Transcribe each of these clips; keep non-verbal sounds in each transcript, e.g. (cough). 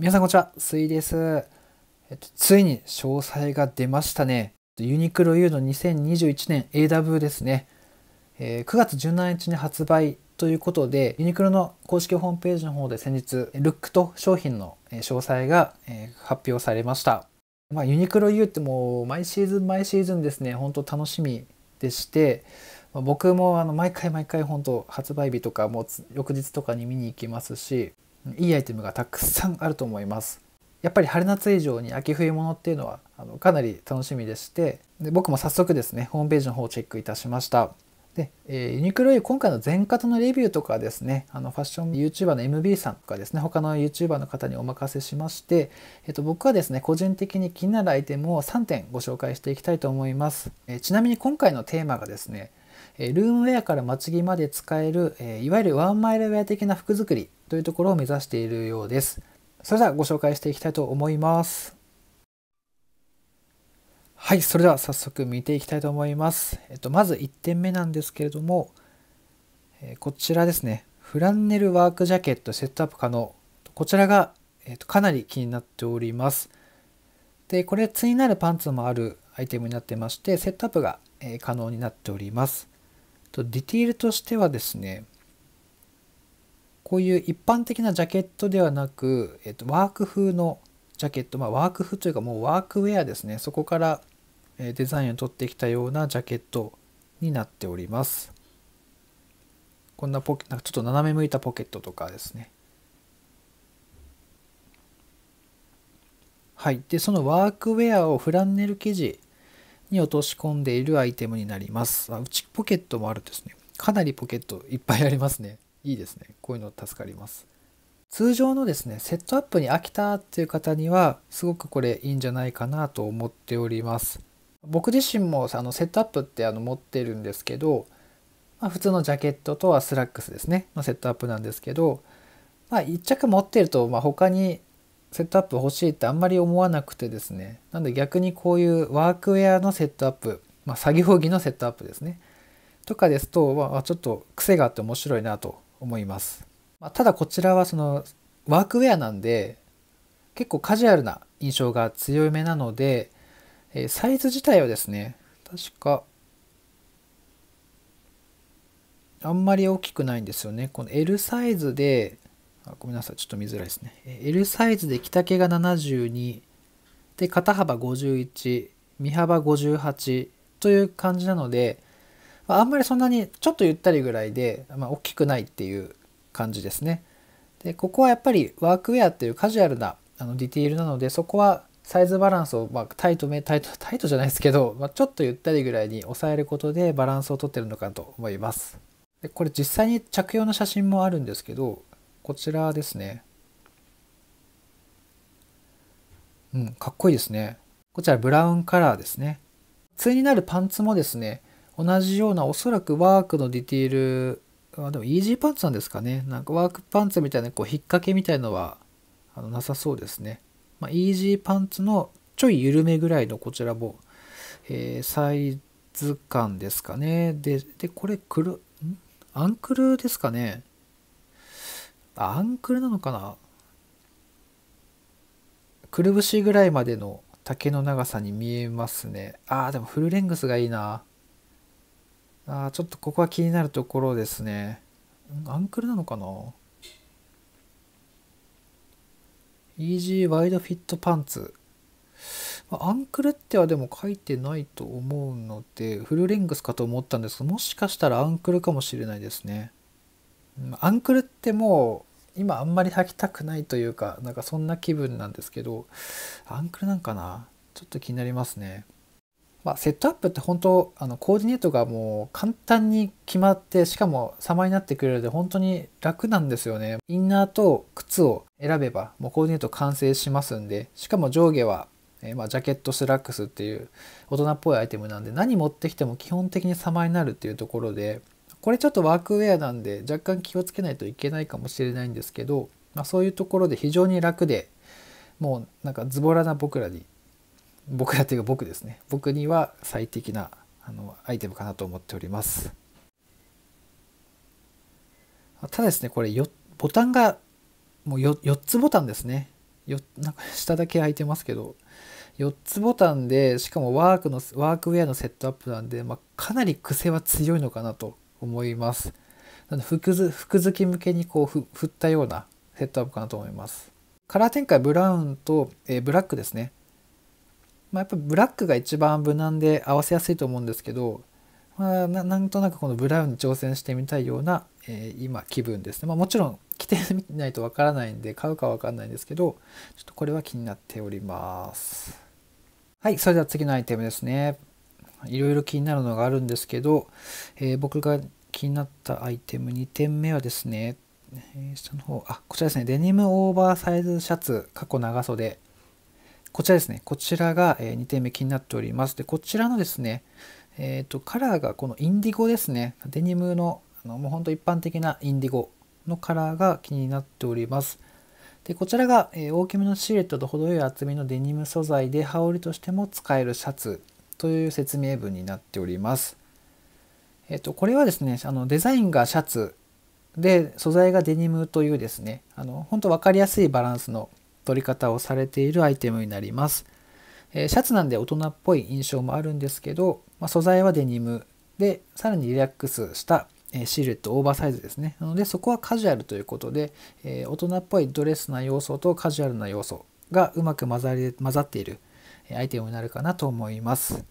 皆さんこんにちは、スイです。えっと、ついに詳細が出ましたね。ユニクロ U の2021年 AW ですね。えー、9月17日に発売ということで、ユニクロの公式ホームページの方で先日、ルックと商品の詳細が、えー、発表されました。まあ、ユニクロ U ってもう毎シーズン毎シーズンですね、本当楽しみでして、僕もあの毎回毎回本当発売日とかもう翌日とかに見に行きますしいいアイテムがたくさんあると思いますやっぱり春夏以上に秋冬物っていうのはあのかなり楽しみでしてで僕も早速ですねホームページの方をチェックいたしましたで、えー、ユニクロよ今回の全方のレビューとかですねあのファッション YouTuber の MB さんとかですね他の YouTuber の方にお任せしまして、えー、と僕はですね個人的に気になるアイテムを3点ご紹介していきたいと思います、えー、ちなみに今回のテーマがですねルームウェアからまちまで使える、えいわゆるワンマイルウェア的な服作りというところを目指しているようです。それではご紹介していきたいと思います。はい、それでは早速見ていきたいと思います。えっと、まず1点目なんですけれども、えこちらですね、フランネルワークジャケットセットアップ可能。こちらが、えっと、かなり気になっております。で、これ、ツになるパンツもあるアイテムになってまして、セットアップが、え可能になっております。とディティールとしてはですね、こういう一般的なジャケットではなく、えっと、ワーク風のジャケット、まあ、ワーク風というかもうワークウェアですねそこからデザインを取ってきたようなジャケットになっておりますこんなポケなんかちょっと斜め向いたポケットとかですねはいでそのワークウェアをフランネル生地に落とし込んでいるアイテムになりますあ内ポケットもあるんですねかなりポケットいっぱいありますねいいですね。こういうの助かります。通常のですね、セットアップに飽きたっていう方には、すごくこれいいんじゃないかなと思っております。僕自身もあのセットアップってあの持ってるんですけど、まあ、普通のジャケットとはスラックスですね、のセットアップなんですけど、まあ、1着持ってると、まあ、他にセットアップ欲しいってあんまり思わなくてですね、なんで逆にこういうワークウェアのセットアップ、まあ、作業着のセットアップですね、とかですと、まあ、ちょっと癖があって面白いなと思います。まあ、ただこちらはそのワークウェアなんで結構カジュアルな印象が強めなので、えサイズ自体はですね確かあんまり大きくないんですよね。この L サイズであごめんなさいちょっと見づらいですね。L サイズで着丈が72で肩幅51身幅58という感じなのでまあ、あんまりそんなにちょっとゆったりぐらいで、まあ、大きくないっていう感じですね。でここはやっぱりワークウェアっていうカジュアルなあのディティールなのでそこはサイズバランスを、まあ、タイトめタイトタイトじゃないですけど、まあ、ちょっとゆったりぐらいに抑えることでバランスをとってるのかと思います。でこれ実際に着用の写真もあるんですけどこちらですね。うん、かっこいいですね。こちらブラウンカラーですね。普通になるパンツもですね、同じようなおそらくワークのディティールあでもイージーパンツなんですかねなんかワークパンツみたいなこう引っ掛けみたいのはあのなさそうですね、まあ、イージーパンツのちょい緩めぐらいのこちらも、えー、サイズ感ですかねででこれくるアンクルですかねアンクルなのかなくるぶしぐらいまでの丈の長さに見えますねああでもフルレングスがいいなあちょっとここは気になるところですねアンクルなのかなイージーワイドフィットパンツアンクルってはでも書いてないと思うのでフルレングスかと思ったんですけどもしかしたらアンクルかもしれないですねアンクルってもう今あんまり履きたくないというかなんかそんな気分なんですけどアンクルなんかなちょっと気になりますねまあ、セットアップって本当あのコーディネートがもう簡単に決まってしかも様になってくれるで本当に楽なんですよねインナーと靴を選べばもうコーディネート完成しますんでしかも上下は、えー、まあ、ジャケットスラックスっていう大人っぽいアイテムなんで何持ってきても基本的に様になるっていうところでこれちょっとワークウェアなんで若干気をつけないといけないかもしれないんですけど、まあ、そういうところで非常に楽でもうなんかズボラな僕らに僕らというか僕ですね僕には最適なあのアイテムかなと思っておりますただですねこれよボタンがもう 4, 4つボタンですねよなんか下だけ開いてますけど4つボタンでしかもワークのワークウェアのセットアップなんで、まあ、かなり癖は強いのかなと思いますなので服付き向けにこうふ振ったようなセットアップかなと思いますカラー展開ブラウンと、えー、ブラックですねまあ、やっぱブラックが一番無難で合わせやすいと思うんですけど、まあ、なんとなくこのブラウンに挑戦してみたいような、えー、今気分ですね、まあ、もちろん着てみないとわからないんで買うかわかんないんですけどちょっとこれは気になっておりますはいそれでは次のアイテムですねいろいろ気になるのがあるんですけど、えー、僕が気になったアイテム2点目はですね、えー、下の方あこちらですねデニムオーバーサイズシャツ過去長袖こちらですね。こちらが2点目気になっております。で、こちらのですね、えっ、ー、と、カラーがこのインディゴですね。デニムの、あのもうほんと一般的なインディゴのカラーが気になっております。で、こちらが、え大きめのシルエットと程よい厚みのデニム素材で、羽織としても使えるシャツという説明文になっております。えっ、ー、と、これはですね、あのデザインがシャツで、素材がデニムというですね、あの、本当分かりやすいバランスの取り方をされているアイテムになります。えシャツなんで大人っぽい印象もあるんですけど、まあ、素材はデニムで、さらにリラックスしたえシルエットオーバーサイズですね。なのでそこはカジュアルということで、え大人っぽいドレスな要素とカジュアルな要素がうまく混ざり混ざっているえアイテムになるかなと思います。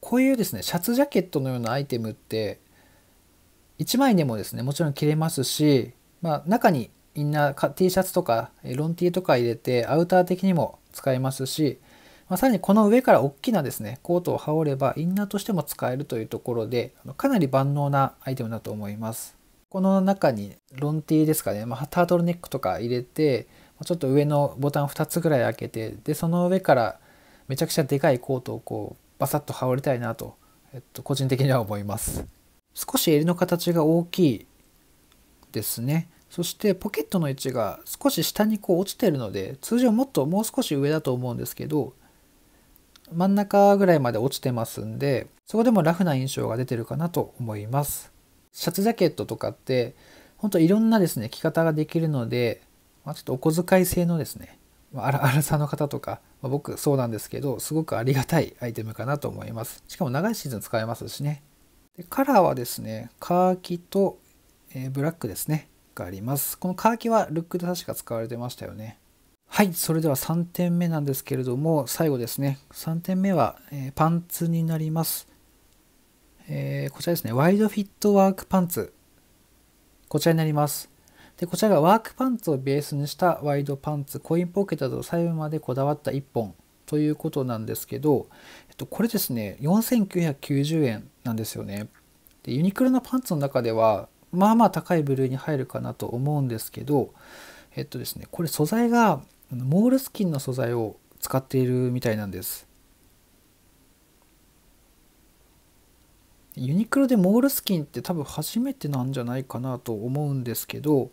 こういうですね、シャツジャケットのようなアイテムって1枚でもですね、もちろん着れますし、まあ、中にインナー T シャツとかロン T とか入れてアウター的にも使えますし、まあ、さらにこの上から大きなですねコートを羽織ればインナーとしても使えるというところでかなり万能なアイテムだと思いますこの中にロン T ですかね、まあ、タートルネックとか入れてちょっと上のボタン2つぐらい開けてでその上からめちゃくちゃでかいコートをこうバサッと羽織りたいなと、えっと、個人的には思います少し襟の形が大きいですねそしてポケットの位置が少し下にこう落ちてるので通常もっともう少し上だと思うんですけど真ん中ぐらいまで落ちてますんでそこでもラフな印象が出てるかなと思いますシャツジャケットとかってほんといろんなですね着方ができるので、まあ、ちょっとお小遣い制のですね (laughs) 荒さの方とか、まあ、僕そうなんですけどすごくありがたいアイテムかなと思いますしかも長いシーズン使えますしねでカラーはですねカーキと、えー、ブラックですねがあります。このカーキはルックで確か使われてましたよね。はい、それでは3点目なんですけれども、最後ですね。3点目は、えー、パンツになります、えー、こちらですね、ワイドフィットワークパンツ。こちらになります。でこちらがワークパンツをベースにしたワイドパンツ、コインポケットと細部までこだわった1本ということなんですけど、えっと、これですね、4990円なんですよね。でユニクロのパンツの中ではまあまあ高い部類に入るかなと思うんですけどえっとですねこれ素材がモールスキンの素材を使っているみたいなんですユニクロでモールスキンって多分初めてなんじゃないかなと思うんですけど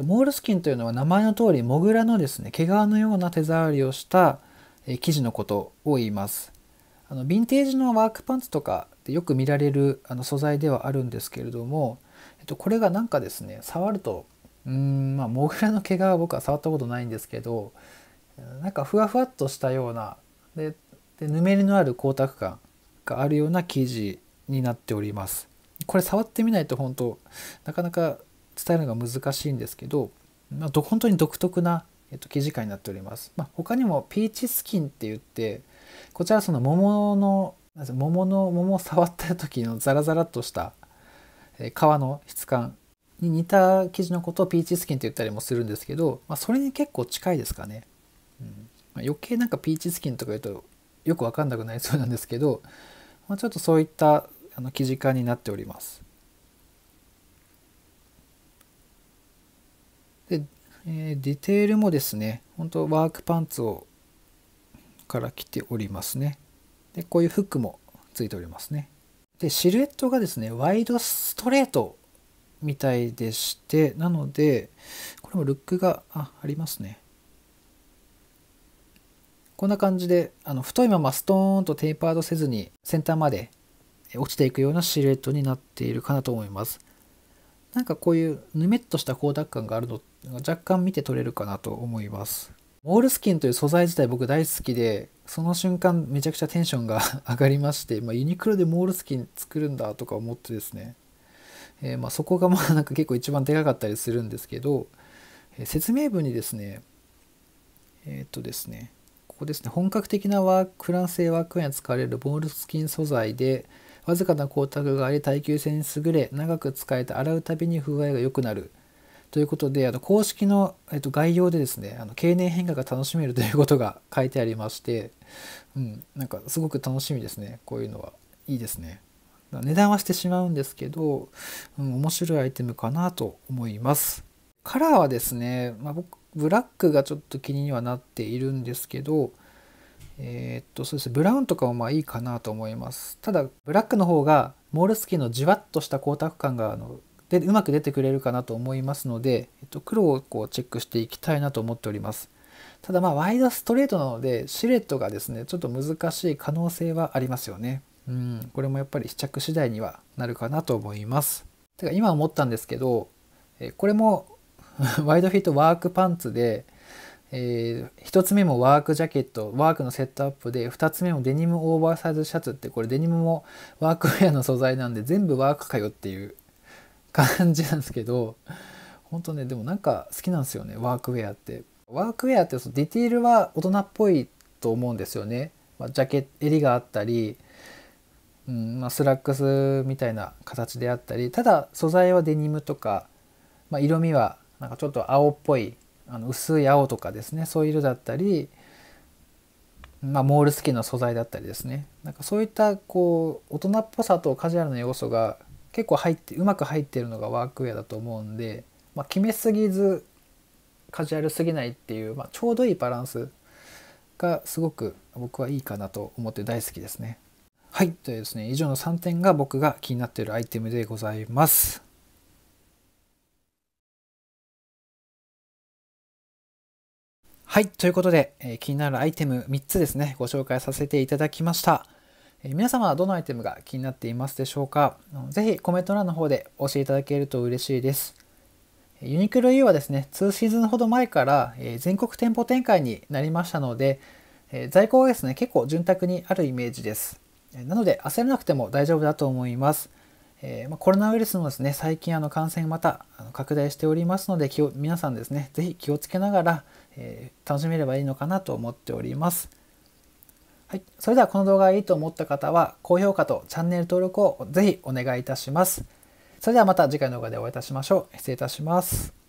モールスキンというのは名前の通りモグラのですね毛皮のような手触りをした生地のことを言いますあのヴィンテージのワークパンツとかでよく見られるあの素材ではあるんですけれどもっと、これがなんかですね触るとうんまあモグラの毛皮は僕は触ったことないんですけどなんかふわふわっとしたようなででぬめりのある光沢感があるような生地になっております。これ触ってみないと本当なかなか伝えるのが難しいんですけど、まあ、本当に独特な、えっと、生地感になっております。まあ、他にもピーチスキンって言ってこちらその桃の桃の桃を触った時のザラザラっとした皮の質感に似た生地のことをピーチスキンって言ったりもするんですけど、まあ、それに結構近いですかね、うんまあ、余計なんかピーチスキンとか言うとよく分かんなくなりそうなんですけど、まあ、ちょっとそういったあの生地感になっておりますで、えー、ディテールもですね本当ワークパンツをから着ておりますねでこういうフックもついておりますねでシルエットがですねワイドストレートみたいでしてなのでこれもルックがあありますねこんな感じであの太いままストーンとテーパードせずに先端まで落ちていくようなシルエットになっているかなと思いますなんかこういうぬめっとした光沢感があるのが若干見て取れるかなと思いますモールスキンという素材自体僕大好きで、その瞬間めちゃくちゃテンションが (laughs) 上がりまして、まあ、ユニクロでモールスキン作るんだとか思ってですね、えー、まあ、そこがまあなんか結構一番でかかったりするんですけど、えー、説明文にですね、えー、っとですね、ここですね、本格的なワークフランス製ワークウェアに使われるモールスキン素材で、わずかな光沢があり耐久性に優れ長く使えて洗うたびに風合いが良くなるということであの公式の、えっと、概要でですねあの経年変化が楽しめるということが書いてありまして、うん、なんかすごく楽しみですねこういうのはいいですね値段はしてしまうんですけど、うん、面白いアイテムかなと思いますカラーはですね、まあ、僕ブラックがちょっと気にはなっているんですけどえー、っとそうですブラウンとかもまあいいかなと思いますただブラックの方がモールスキーのじわっとした光沢感があのでうまく出てくれるかなと思いますので、えっと、黒をこうチェックしていきたいなと思っております。ただまあワイドストレートなのでシルエットがですねちょっと難しい可能性はありますよね。うんこれもやっぱり試着次第にはなるかなと思います。てか今思ったんですけどえこれも (laughs) ワイドフィットワークパンツで、えー、1つ目もワークジャケットワークのセットアップで2つ目もデニムオーバーサイズシャツってこれデニムもワークウェアの素材なんで全部ワークかよっていう感じなんですけど本当ねでもなんか好きなんですよねワークウェアって。ワークウェアってそのディティールは大人っぽいと思うんですよね。まあ、ジャケット襟があったり、うんまあ、スラックスみたいな形であったりただ素材はデニムとか、まあ、色味はなんかちょっと青っぽいあの薄い青とかですねそういう色だったり、まあ、モールスキーの素材だったりですねなんかそういったこう大人っぽさとカジュアルな要素が結構入ってうまく入ってるのがワークウェアだと思うんで、まあ、決めすぎずカジュアルすぎないっていう、まあ、ちょうどいいバランスがすごく僕はいいかなと思って大好きですね。はい。というですね、以上の3点が僕が気になっているアイテムでございます。はい。ということで、えー、気になるアイテム3つですね、ご紹介させていただきました。皆様はどのアイテムが気になっていますでしょうかぜひコメント欄の方で教えていただけると嬉しいです。ユニクロ U はですね、2シーズンほど前から全国店舗展開になりましたので、在庫がですね、結構潤沢にあるイメージです。なので焦らなくても大丈夫だと思います。えコロナウイルスのですね、最近あの感染また拡大しておりますので、気を皆さんですね、是非気をつけながら、え楽しめればいいのかなと思っております。はい、それではこの動画がいいと思った方は高評価とチャンネル登録をぜひお願いいたします。それではまた次回の動画でお会いいたしましょう。失礼いたします。